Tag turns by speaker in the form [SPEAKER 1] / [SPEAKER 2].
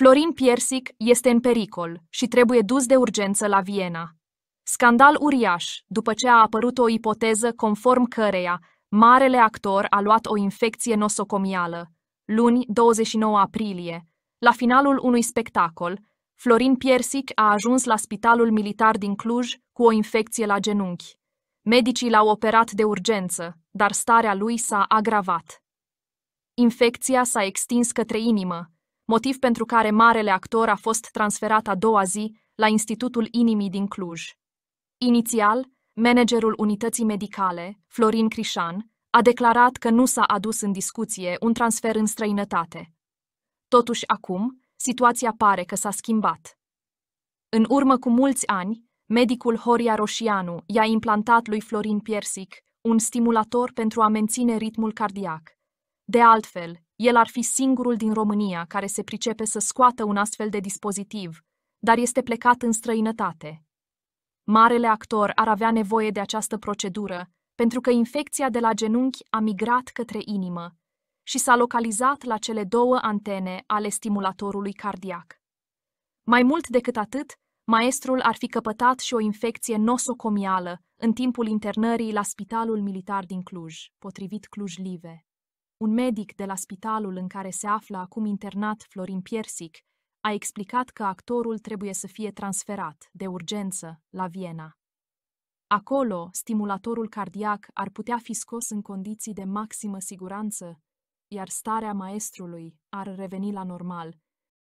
[SPEAKER 1] Florin Piersic este în pericol și trebuie dus de urgență la Viena. Scandal uriaș, după ce a apărut o ipoteză conform căreia marele actor a luat o infecție nosocomială. Luni, 29 aprilie, la finalul unui spectacol, Florin Piersic a ajuns la spitalul militar din Cluj cu o infecție la genunchi. Medicii l-au operat de urgență, dar starea lui s-a agravat. Infecția s-a extins către inimă, motiv pentru care marele actor a fost transferat a doua zi la Institutul Inimii din Cluj. Inițial, managerul unității medicale, Florin Crișan, a declarat că nu s-a adus în discuție un transfer în străinătate. Totuși, acum, situația pare că s-a schimbat. În urmă cu mulți ani, medicul Horia Roșianu i-a implantat lui Florin Piersic un stimulator pentru a menține ritmul cardiac. De altfel, el ar fi singurul din România care se pricepe să scoată un astfel de dispozitiv, dar este plecat în străinătate. Marele actor ar avea nevoie de această procedură, pentru că infecția de la genunchi a migrat către inimă și s-a localizat la cele două antene ale stimulatorului cardiac. Mai mult decât atât, maestrul ar fi căpătat și o infecție nosocomială în timpul internării la Spitalul Militar din Cluj, potrivit Cluj-Live. Un medic de la spitalul în care se află acum internat Florin Piersic a explicat că actorul trebuie să fie transferat, de urgență, la Viena. Acolo, stimulatorul cardiac ar putea fi scos în condiții de maximă siguranță, iar starea maestrului ar reveni la normal,